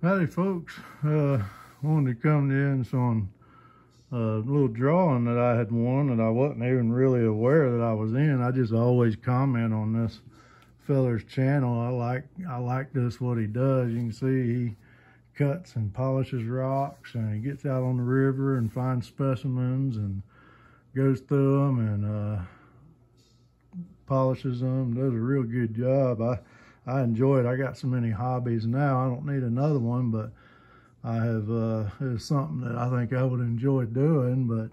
Howdy folks, uh, wanted to come to ends on a little drawing that I had won that I wasn't even really aware that I was in. I just always comment on this feller's channel. I like I like this what he does. You can see he cuts and polishes rocks and he gets out on the river and finds specimens and goes through them and uh, polishes them. Does a real good job. I I enjoy it. I got so many hobbies now. I don't need another one, but I have, uh, it's something that I think I would enjoy doing. But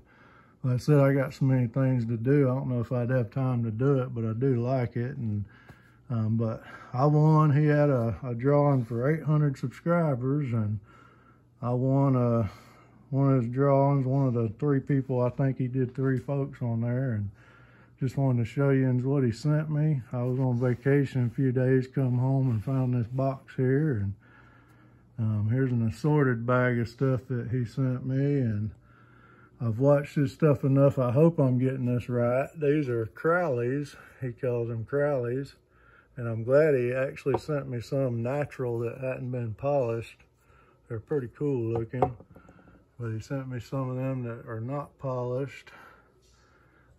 like I said, I got so many things to do. I don't know if I'd have time to do it, but I do like it. And um, But I won. He had a, a drawing for 800 subscribers, and I won a, uh, one of his drawings, one of the three people, I think he did three folks on there. and just wanted to show you what he sent me. I was on vacation a few days, come home and found this box here. And um, here's an assorted bag of stuff that he sent me. And I've watched this stuff enough. I hope I'm getting this right. These are Crowleys. He calls them Crowleys. And I'm glad he actually sent me some natural that hadn't been polished. They're pretty cool looking. But he sent me some of them that are not polished.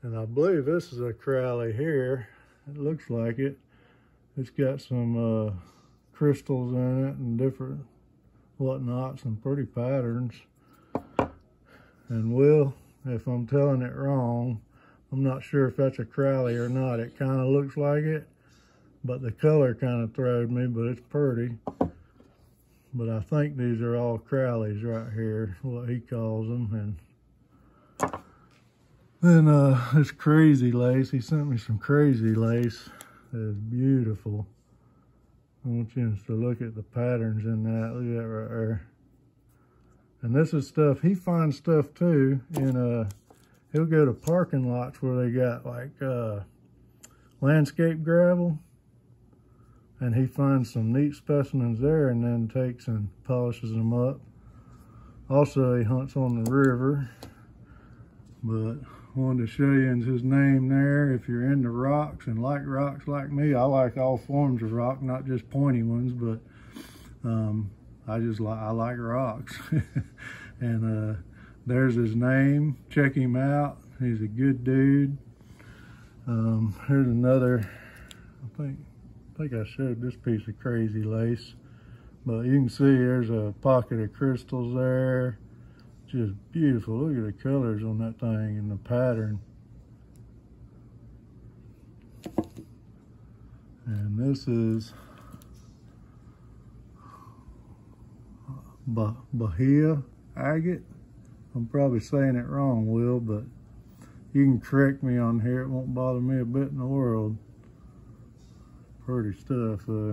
And I believe this is a Crowley here. It looks like it. It's got some uh, crystals in it and different whatnots and pretty patterns. And Will, if I'm telling it wrong, I'm not sure if that's a Crowley or not. It kind of looks like it, but the color kind of throwed me, but it's pretty. But I think these are all Crowleys right here, what he calls them. And then uh, this crazy lace, he sent me some crazy lace. It's beautiful. I want you to look at the patterns in that. Look at that right there. And this is stuff, he finds stuff too And uh he'll go to parking lots where they got like uh landscape gravel and he finds some neat specimens there and then takes and polishes them up. Also he hunts on the river, but wanted to show you his name there. If you're into rocks and like rocks like me, I like all forms of rock, not just pointy ones, but um, I just like, I like rocks. and uh, there's his name. Check him out. He's a good dude. Um, here's another, I think, I think I showed this piece of crazy lace, but you can see there's a pocket of crystals there just beautiful. Look at the colors on that thing and the pattern. And this is Bahia agate. I'm probably saying it wrong, Will, but you can correct me on here. It won't bother me a bit in the world. Pretty stuff. Uh,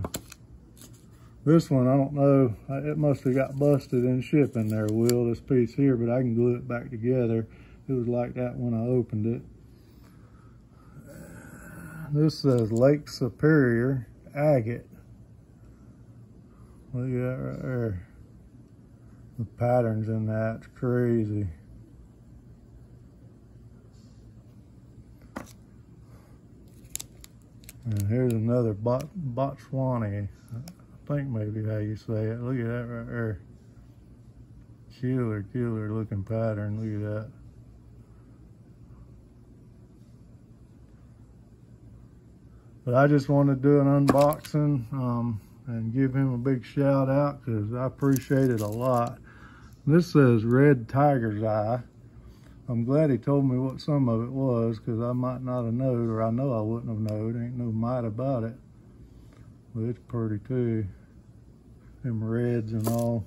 this one, I don't know, it must have got busted in shipping there, Will, this piece here, but I can glue it back together. It was like that when I opened it. This says Lake Superior Agate. Look at that right there. The patterns in that's crazy. And here's another Bot think maybe how you say it. Look at that right there. Killer, killer looking pattern. Look at that. But I just want to do an unboxing um, and give him a big shout out because I appreciate it a lot. This says Red Tiger's Eye. I'm glad he told me what some of it was because I might not have known or I know I wouldn't have known. Ain't no might about it. Well, it's pretty too. Them reds and all.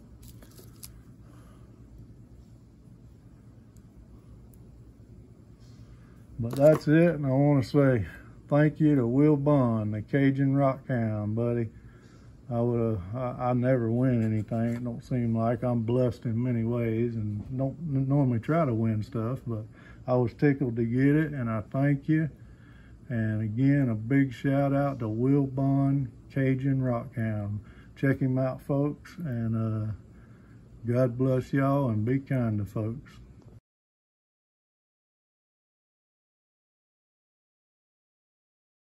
But that's it, and I want to say thank you to Will Bond, the Cajun Rockhound, buddy. I would have, I, I, never win anything. It don't seem like I'm blessed in many ways and don't normally try to win stuff, but I was tickled to get it and I thank you. And again, a big shout out to Will Bond, Cajun Rockhound. Check him out, folks, and uh, God bless y'all and be kind to folks.